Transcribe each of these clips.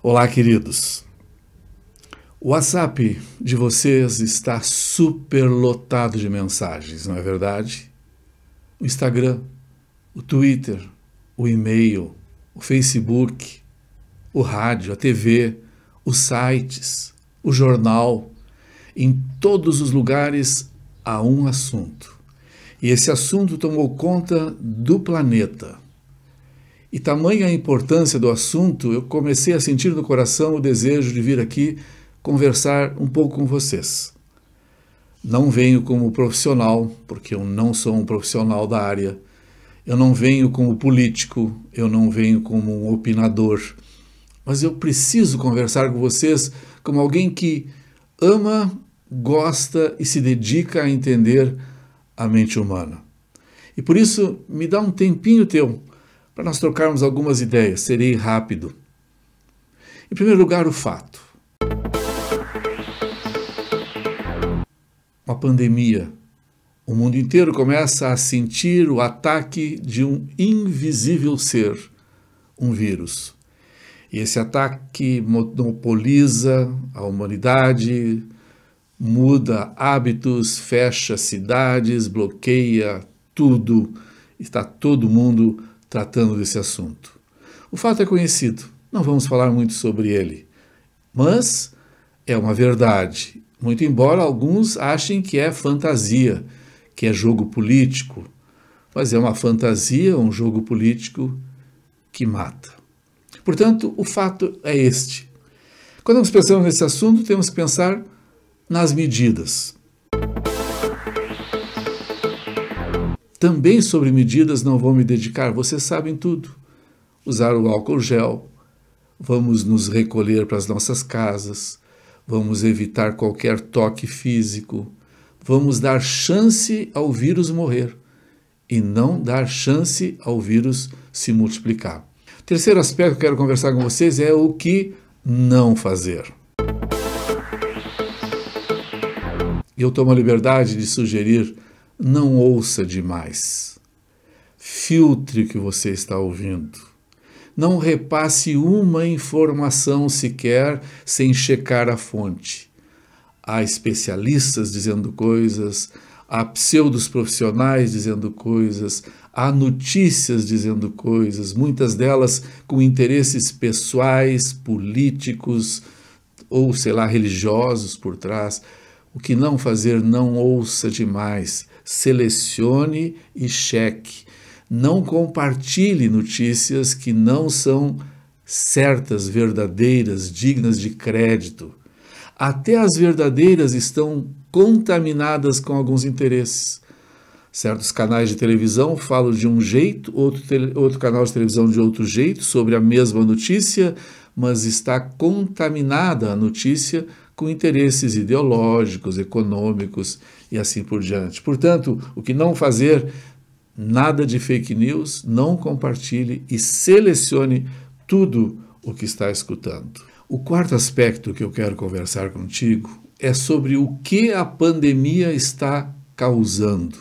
Olá, queridos. O WhatsApp de vocês está superlotado de mensagens, não é verdade? O Instagram, o Twitter, o e-mail, o Facebook, o rádio, a TV, os sites, o jornal. Em todos os lugares há um assunto. E esse assunto tomou conta do planeta. E tamanha a importância do assunto, eu comecei a sentir no coração o desejo de vir aqui conversar um pouco com vocês. Não venho como profissional, porque eu não sou um profissional da área. Eu não venho como político, eu não venho como um opinador. Mas eu preciso conversar com vocês como alguém que ama, gosta e se dedica a entender a mente humana. E por isso, me dá um tempinho teu para nós trocarmos algumas ideias. Serei rápido. Em primeiro lugar, o fato. Uma pandemia. O mundo inteiro começa a sentir o ataque de um invisível ser, um vírus. E esse ataque monopoliza a humanidade, muda hábitos, fecha cidades, bloqueia tudo. Está todo mundo tratando desse assunto. O fato é conhecido, não vamos falar muito sobre ele, mas é uma verdade, muito embora alguns achem que é fantasia, que é jogo político, mas é uma fantasia, um jogo político que mata. Portanto, o fato é este. Quando nós pensamos nesse assunto, temos que pensar nas medidas. Também sobre medidas não vou me dedicar, vocês sabem tudo. Usar o álcool gel, vamos nos recolher para as nossas casas, vamos evitar qualquer toque físico, vamos dar chance ao vírus morrer e não dar chance ao vírus se multiplicar. Terceiro aspecto que eu quero conversar com vocês é o que não fazer. Eu tomo a liberdade de sugerir não ouça demais. Filtre o que você está ouvindo. Não repasse uma informação sequer sem checar a fonte. Há especialistas dizendo coisas, há pseudos profissionais dizendo coisas, há notícias dizendo coisas, muitas delas com interesses pessoais, políticos ou, sei lá, religiosos por trás. O que não fazer, não ouça demais selecione e cheque. Não compartilhe notícias que não são certas, verdadeiras, dignas de crédito. Até as verdadeiras estão contaminadas com alguns interesses. Certos canais de televisão falam de um jeito, outro, outro canal de televisão de outro jeito, sobre a mesma notícia, mas está contaminada a notícia com interesses ideológicos, econômicos e assim por diante. Portanto, o que não fazer, nada de fake news, não compartilhe e selecione tudo o que está escutando. O quarto aspecto que eu quero conversar contigo é sobre o que a pandemia está causando.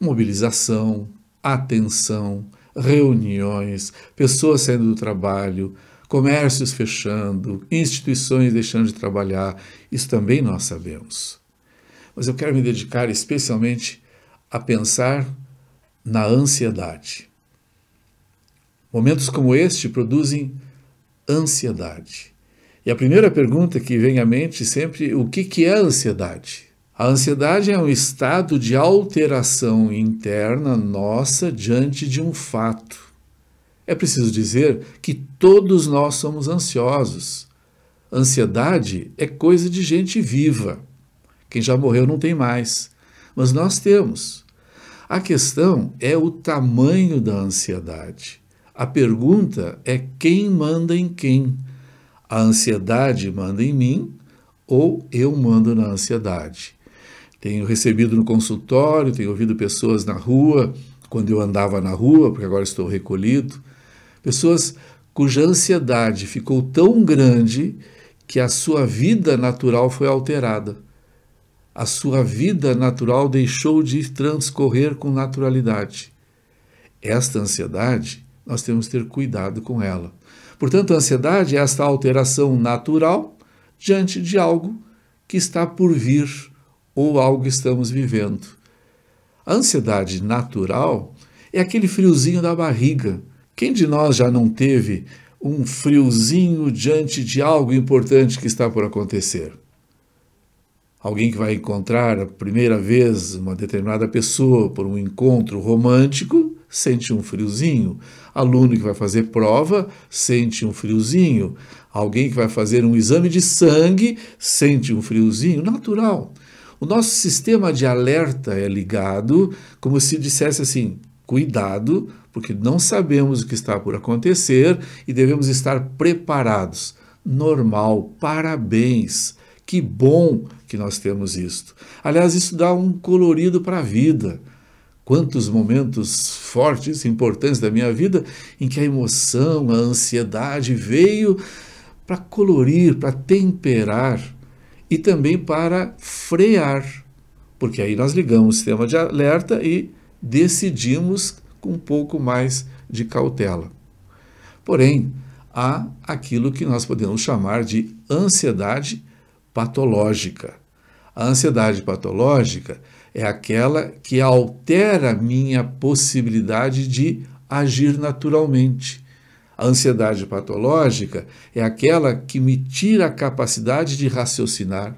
Mobilização, atenção, reuniões, pessoas saindo do trabalho, comércios fechando, instituições deixando de trabalhar, isso também nós sabemos. Mas eu quero me dedicar especialmente a pensar na ansiedade. Momentos como este produzem ansiedade. E a primeira pergunta que vem à mente sempre o que, que é ansiedade? A ansiedade é um estado de alteração interna nossa diante de um fato. É preciso dizer que todos nós somos ansiosos. Ansiedade é coisa de gente viva. Quem já morreu não tem mais, mas nós temos. A questão é o tamanho da ansiedade. A pergunta é quem manda em quem. A ansiedade manda em mim ou eu mando na ansiedade. Tenho recebido no consultório, tenho ouvido pessoas na rua, quando eu andava na rua, porque agora estou recolhido, Pessoas cuja ansiedade ficou tão grande que a sua vida natural foi alterada. A sua vida natural deixou de transcorrer com naturalidade. Esta ansiedade, nós temos que ter cuidado com ela. Portanto, a ansiedade é esta alteração natural diante de algo que está por vir ou algo que estamos vivendo. A ansiedade natural é aquele friozinho da barriga quem de nós já não teve um friozinho diante de algo importante que está por acontecer? Alguém que vai encontrar a primeira vez uma determinada pessoa por um encontro romântico sente um friozinho. Aluno que vai fazer prova sente um friozinho. Alguém que vai fazer um exame de sangue sente um friozinho. Natural. O nosso sistema de alerta é ligado, como se dissesse assim: cuidado, porque não sabemos o que está por acontecer e devemos estar preparados. Normal, parabéns. Que bom que nós temos isto. Aliás, isso dá um colorido para a vida. Quantos momentos fortes, importantes da minha vida em que a emoção, a ansiedade veio para colorir, para temperar e também para frear, porque aí nós ligamos o sistema de alerta e decidimos com um pouco mais de cautela. Porém, há aquilo que nós podemos chamar de ansiedade patológica. A ansiedade patológica é aquela que altera minha possibilidade de agir naturalmente. A ansiedade patológica é aquela que me tira a capacidade de raciocinar.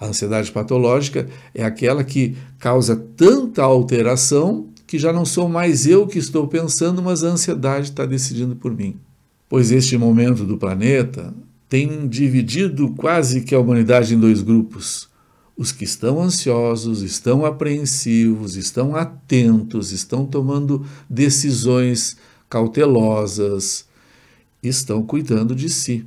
A ansiedade patológica é aquela que causa tanta alteração que já não sou mais eu que estou pensando, mas a ansiedade está decidindo por mim. Pois este momento do planeta tem dividido quase que a humanidade em dois grupos. Os que estão ansiosos, estão apreensivos, estão atentos, estão tomando decisões cautelosas, estão cuidando de si.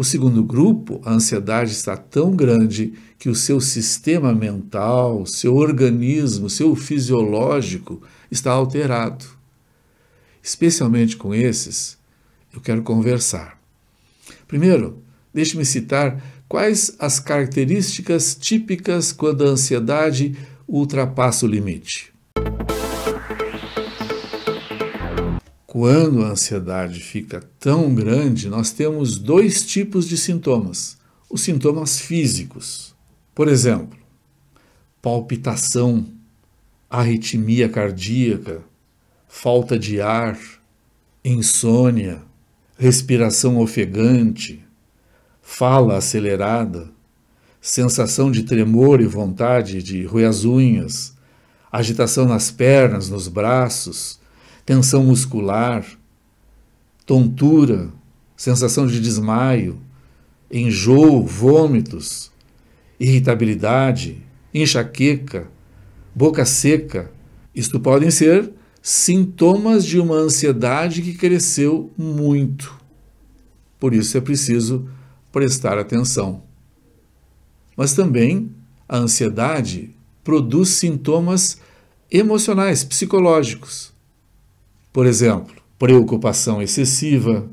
O segundo grupo, a ansiedade está tão grande que o seu sistema mental, seu organismo, seu fisiológico está alterado. Especialmente com esses, eu quero conversar. Primeiro, deixe-me citar quais as características típicas quando a ansiedade ultrapassa o limite. Quando a ansiedade fica tão grande, nós temos dois tipos de sintomas: os sintomas físicos. Por exemplo, palpitação, arritmia cardíaca, falta de ar, insônia, respiração ofegante, fala acelerada, sensação de tremor e vontade de roer as unhas, agitação nas pernas, nos braços, tensão muscular, tontura, sensação de desmaio, enjoo, vômitos, irritabilidade, enxaqueca, boca seca. Isto podem ser sintomas de uma ansiedade que cresceu muito. Por isso é preciso prestar atenção. Mas também a ansiedade produz sintomas emocionais, psicológicos. Por exemplo, preocupação excessiva,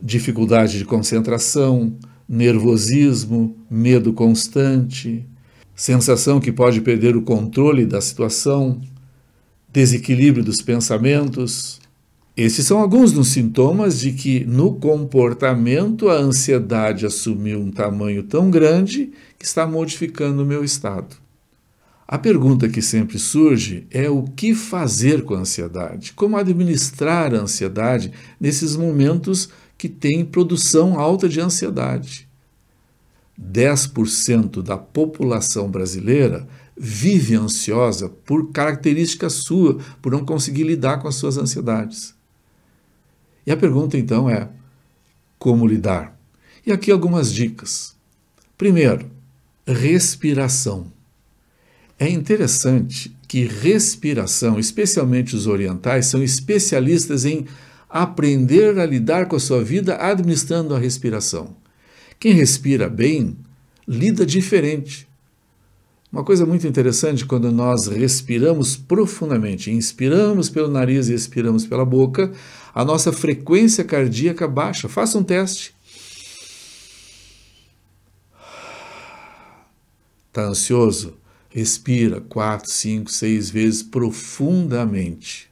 dificuldade de concentração, nervosismo, medo constante, sensação que pode perder o controle da situação, desequilíbrio dos pensamentos. Esses são alguns dos sintomas de que, no comportamento, a ansiedade assumiu um tamanho tão grande que está modificando o meu estado. A pergunta que sempre surge é o que fazer com a ansiedade? Como administrar a ansiedade nesses momentos que tem produção alta de ansiedade? 10% da população brasileira vive ansiosa por característica sua, por não conseguir lidar com as suas ansiedades. E a pergunta então é: como lidar? E aqui algumas dicas. Primeiro, respiração. É interessante que respiração, especialmente os orientais, são especialistas em aprender a lidar com a sua vida administrando a respiração. Quem respira bem lida diferente. Uma coisa muito interessante quando nós respiramos profundamente, inspiramos pelo nariz e expiramos pela boca, a nossa frequência cardíaca baixa. Faça um teste. Está ansioso? Respira quatro, cinco, seis vezes profundamente.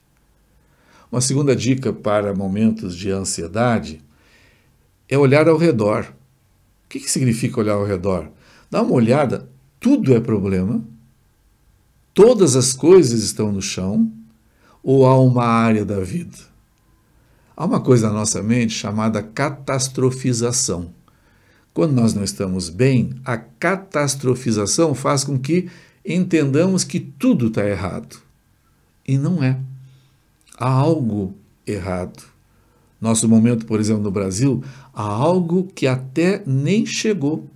Uma segunda dica para momentos de ansiedade é olhar ao redor. O que, que significa olhar ao redor? Dá uma olhada, tudo é problema, todas as coisas estão no chão, ou há uma área da vida? Há uma coisa na nossa mente chamada catastrofização. Quando nós não estamos bem, a catastrofização faz com que entendamos que tudo está errado. E não é. Há algo errado. Nosso momento, por exemplo, no Brasil, há algo que até nem chegou.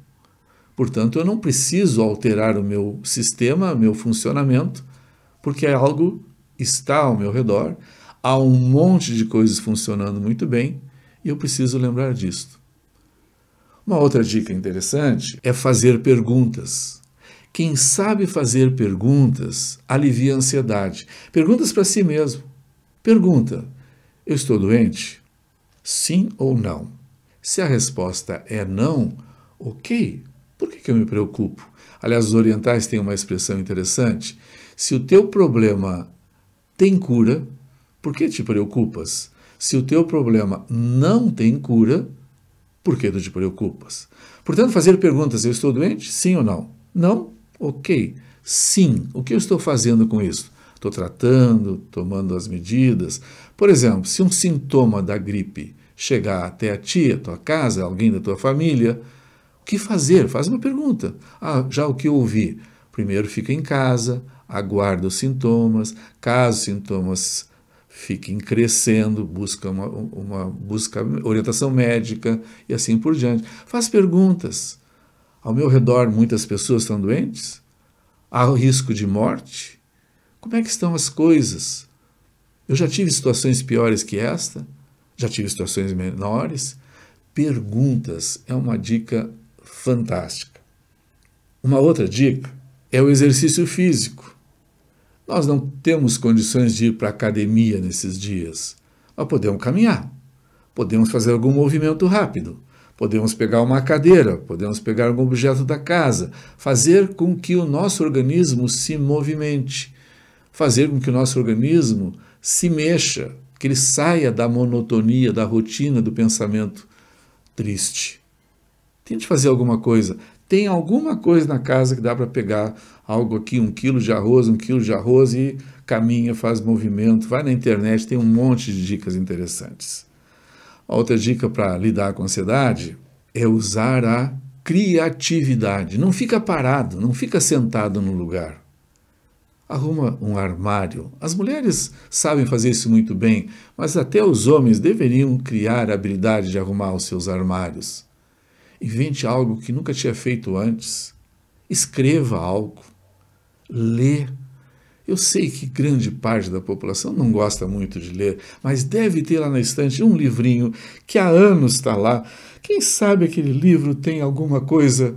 Portanto, eu não preciso alterar o meu sistema, meu funcionamento, porque é algo está ao meu redor, há um monte de coisas funcionando muito bem e eu preciso lembrar disto. Uma outra dica interessante é fazer perguntas. Quem sabe fazer perguntas alivia a ansiedade. Perguntas para si mesmo. Pergunta: Eu estou doente? Sim ou não? Se a resposta é não, ok, por que, que eu me preocupo? Aliás, os orientais têm uma expressão interessante. Se o teu problema tem cura, por que te preocupas? Se o teu problema não tem cura, por que tu te preocupas? Portanto, fazer perguntas: eu estou doente? Sim ou não? Não? Ok, sim, o que eu estou fazendo com isso? Estou tratando, tomando as medidas. Por exemplo, se um sintoma da gripe chegar até a tia, tua casa, alguém da tua família, o que fazer? Faz uma pergunta. Ah, já o que eu ouvi? Primeiro fica em casa, aguarda os sintomas. Caso os sintomas fiquem crescendo, busca uma, uma busca orientação médica e assim por diante. Faz perguntas. Ao meu redor, muitas pessoas estão doentes? Há risco de morte? Como é que estão as coisas? Eu já tive situações piores que esta? Já tive situações menores? Perguntas é uma dica fantástica. Uma outra dica é o exercício físico. Nós não temos condições de ir para a academia nesses dias, mas podemos caminhar, podemos fazer algum movimento rápido. Podemos pegar uma cadeira, podemos pegar algum objeto da casa, fazer com que o nosso organismo se movimente, fazer com que o nosso organismo se mexa, que ele saia da monotonia, da rotina, do pensamento triste. Tente fazer alguma coisa. Tem alguma coisa na casa que dá para pegar algo aqui, um quilo de arroz, um quilo de arroz e caminha, faz movimento, vai na internet, tem um monte de dicas interessantes. Outra dica para lidar com a ansiedade é usar a criatividade. Não fica parado, não fica sentado no lugar. Arruma um armário. As mulheres sabem fazer isso muito bem, mas até os homens deveriam criar a habilidade de arrumar os seus armários. Invente algo que nunca tinha feito antes. Escreva algo. Lê eu sei que grande parte da população não gosta muito de ler, mas deve ter lá na estante um livrinho que há anos está lá. Quem sabe aquele livro tem alguma coisa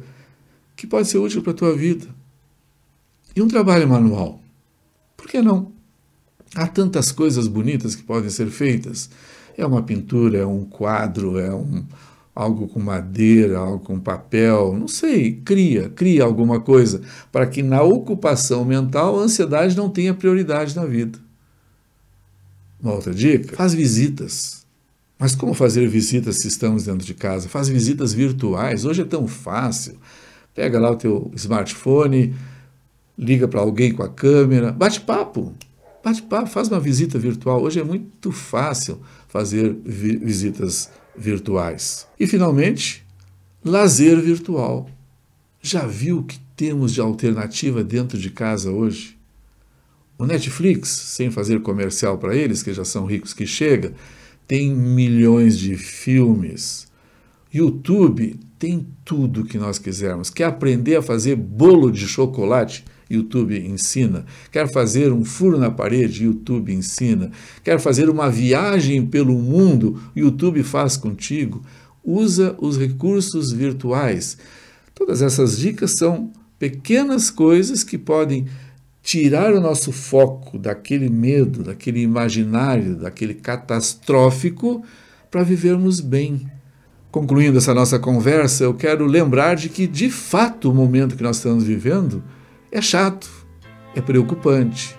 que pode ser útil para a tua vida. E um trabalho manual. Por que não? Há tantas coisas bonitas que podem ser feitas. É uma pintura, é um quadro, é um, algo com madeira, algo com papel, não sei, cria, cria alguma coisa para que na ocupação mental a ansiedade não tenha prioridade na vida. Uma outra dica, faz visitas. Mas como fazer visitas se estamos dentro de casa? Faz visitas virtuais, hoje é tão fácil. Pega lá o teu smartphone, liga para alguém com a câmera, bate papo. Bate papo, faz uma visita virtual. Hoje é muito fácil fazer vi visitas virtuais. E finalmente, lazer virtual. Já viu o que temos de alternativa dentro de casa hoje? O Netflix, sem fazer comercial para eles, que já são ricos que chega, tem milhões de filmes. YouTube tem tudo que nós quisermos. Quer aprender a fazer bolo de chocolate? YouTube ensina. Quer fazer um furo na parede? YouTube ensina. Quer fazer uma viagem pelo mundo? YouTube faz contigo. Usa os recursos virtuais. Todas essas dicas são pequenas coisas que podem tirar o nosso foco daquele medo, daquele imaginário, daquele catastrófico, para vivermos bem. Concluindo essa nossa conversa, eu quero lembrar de que, de fato, o momento que nós estamos vivendo é chato, é preocupante,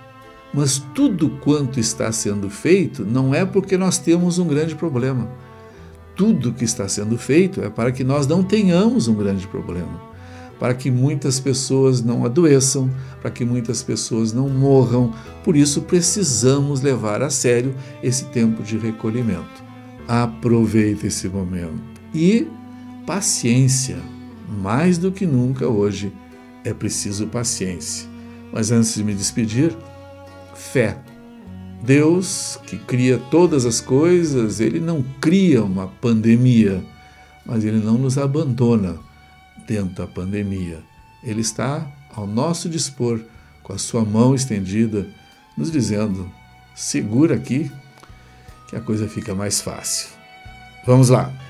mas tudo quanto está sendo feito não é porque nós temos um grande problema. Tudo que está sendo feito é para que nós não tenhamos um grande problema, para que muitas pessoas não adoeçam, para que muitas pessoas não morram. Por isso, precisamos levar a sério esse tempo de recolhimento. Aproveite esse momento e paciência, mais do que nunca hoje é preciso paciência. Mas antes de me despedir, fé. Deus, que cria todas as coisas, ele não cria uma pandemia, mas ele não nos abandona dentro da pandemia. Ele está ao nosso dispor, com a sua mão estendida, nos dizendo: segura aqui, que a coisa fica mais fácil. Vamos lá!